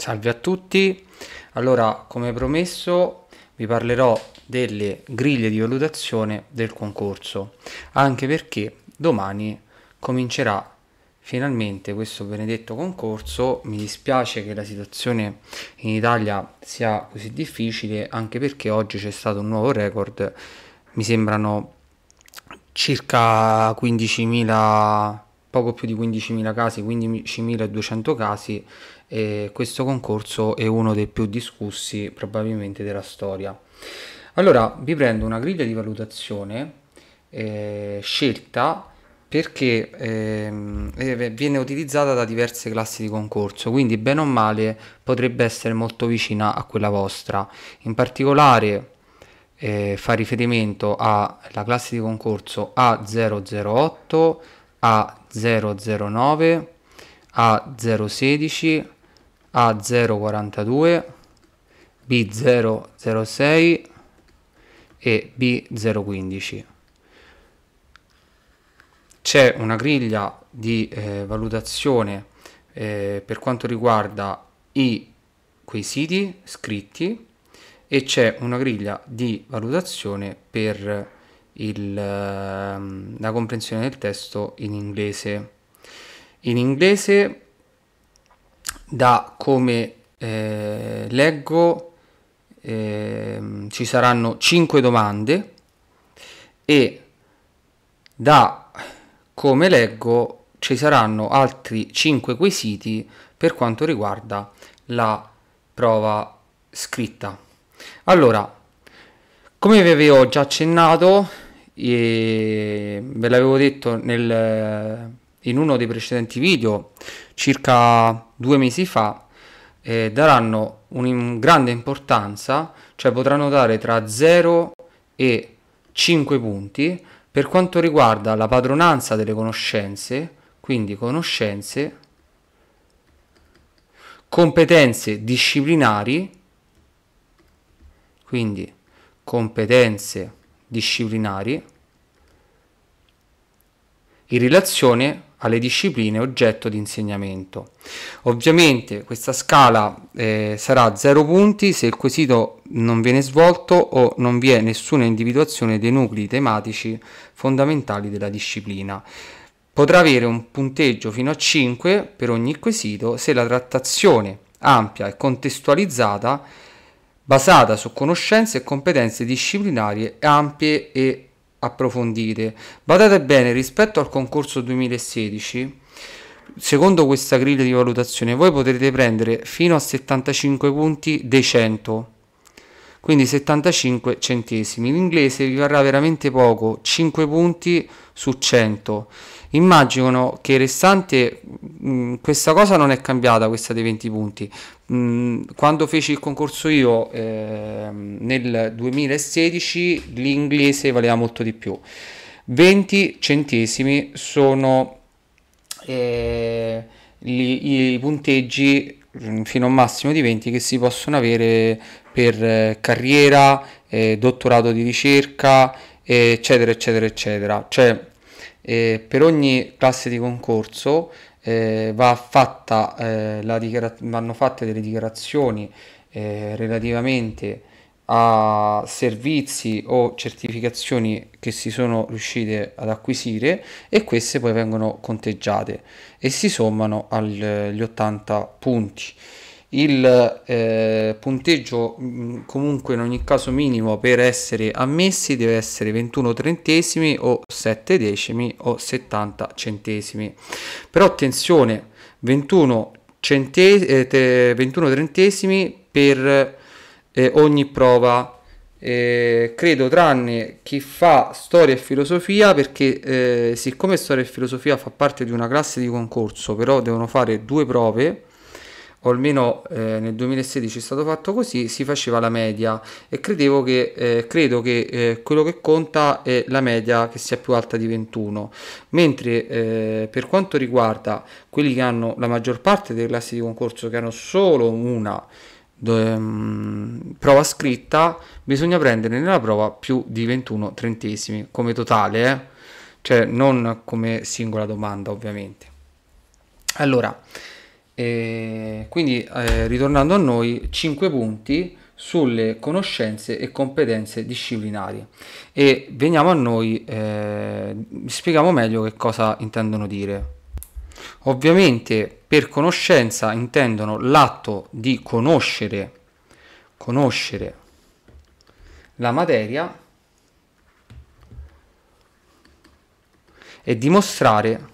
Salve a tutti, allora come promesso vi parlerò delle griglie di valutazione del concorso, anche perché domani comincerà finalmente questo benedetto concorso, mi dispiace che la situazione in Italia sia così difficile, anche perché oggi c'è stato un nuovo record, mi sembrano circa 15.000 poco più di 15.000 casi, 15.200 casi e questo concorso è uno dei più discussi probabilmente della storia. Allora vi prendo una griglia di valutazione eh, scelta perché eh, viene utilizzata da diverse classi di concorso, quindi bene o male potrebbe essere molto vicina a quella vostra. In particolare eh, fa riferimento alla classe di concorso A008 a009, A016, A042, B006 e B015. C'è una griglia di eh, valutazione eh, per quanto riguarda i siti scritti e c'è una griglia di valutazione per il, ehm, la comprensione del testo in inglese. In inglese da come eh, leggo eh, ci saranno 5 domande e da come leggo ci saranno altri 5 quesiti per quanto riguarda la prova scritta. Allora, come vi avevo già accennato, e ve l'avevo detto nel, in uno dei precedenti video, circa due mesi fa, eh, daranno un, grande importanza, cioè potranno dare tra 0 e 5 punti per quanto riguarda la padronanza delle conoscenze, quindi conoscenze, competenze disciplinari, quindi competenze disciplinari in relazione alle discipline oggetto di insegnamento. Ovviamente questa scala eh, sarà 0 punti se il quesito non viene svolto o non vi è nessuna individuazione dei nuclei tematici fondamentali della disciplina. Potrà avere un punteggio fino a 5 per ogni quesito se la trattazione ampia e contestualizzata basata su conoscenze e competenze disciplinarie ampie e approfondite. Badate bene, rispetto al concorso 2016, secondo questa griglia di valutazione, voi potrete prendere fino a 75 punti dei 100 quindi 75 centesimi. L'inglese vi varrà veramente poco, 5 punti su 100. Immagino che il restante, mh, mm, questa cosa non è cambiata, questa dei 20 punti. Mh, mm, quando feci il concorso io eh, nel 2016 l'inglese valeva molto di più. 20 centesimi sono eh, gli, i punteggi Mm, fino a un massimo di 20 che si possono avere per eh, carriera, eh, dottorato di ricerca, eccetera, eccetera, eccetera. Cioè, eh, per ogni classe di concorso eh, va fatta, eh, vanno fatte delle dichiarazioni relativamente a servizi o certificazioni che si sono riuscite ad acquisire e queste poi vengono conteggiate e si sommano agli 80 punti. Il eh, punteggio mm, comunque in ogni caso minimo per essere ammessi deve essere 21 trentesimi o 7 decimi o 70 centesimi. Però attenzione, 21, centes- eh, 21 trentesimi per eh, ogni prova eh, credo tranne chi fa storia e filosofia perché eh, siccome storia e filosofia fa parte di una classe di concorso però devono fare due prove o almeno eh, nel 2016 è stato fatto così si faceva la media e credevo che, eh, credo che eh, quello che conta è la media che sia più alta di 21 mentre eh, per quanto riguarda quelli che hanno la maggior parte delle classi di concorso che hanno solo una Ehm, prova scritta bisogna prendere nella prova più di 21 trentesimi come totale, eh? cioè non come singola domanda ovviamente. Allora, eh, quindi eh, ritornando a noi, 5 punti sulle conoscenze e competenze disciplinari e veniamo a noi, eh, spieghiamo meglio che cosa intendono dire. Ovviamente per conoscenza intendono l'atto di conoscere, conoscere la materia e dimostrare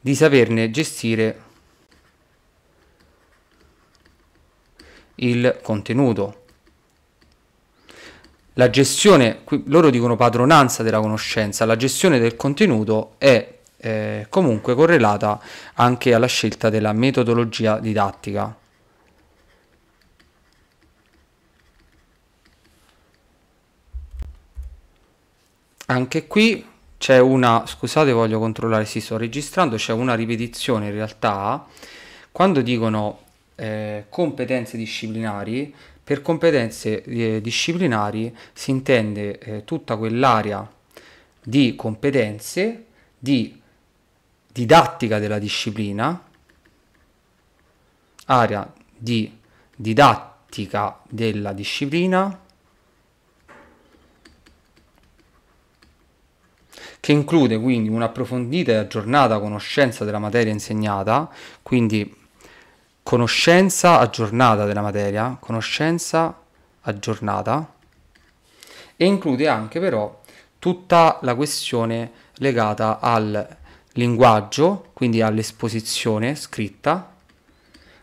di saperne gestire il contenuto la gestione, loro dicono padronanza della conoscenza, la gestione del contenuto è eh, comunque correlata anche alla scelta della metodologia didattica. Anche qui c'è una, scusate voglio controllare se sto registrando, c'è una ripetizione in realtà, quando dicono eh, competenze disciplinari per competenze eh, disciplinari si intende eh, tutta quell'area di competenze, di didattica della disciplina, area di didattica della disciplina, che include quindi un'approfondita e aggiornata conoscenza della materia insegnata, quindi conoscenza aggiornata della materia, conoscenza aggiornata e include anche però tutta la questione legata al linguaggio, quindi all'esposizione scritta.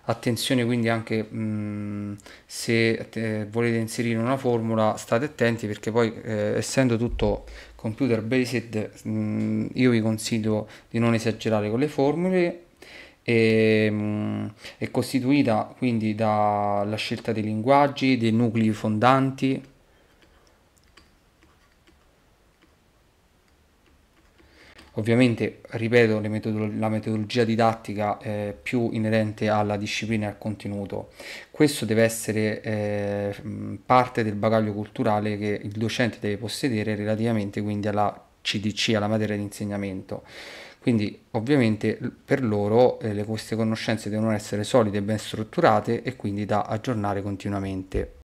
Attenzione quindi anche mh, mm, se eh, volete inserire una formula state attenti perché poi eh, essendo tutto computer based mh, mm, io vi consiglio di non esagerare con le formule e, ehm, è costituita quindi dalla scelta dei linguaggi, dei nuclei fondanti, Ovviamente, ripeto, metodolo la metodologia didattica è più inerente alla disciplina e al contenuto. Questo deve essere eh, parte del bagaglio culturale che il docente deve possedere relativamente quindi alla CDC, alla materia di insegnamento. Quindi ovviamente per loro eh, le, queste conoscenze devono essere solide e ben strutturate e quindi da aggiornare continuamente.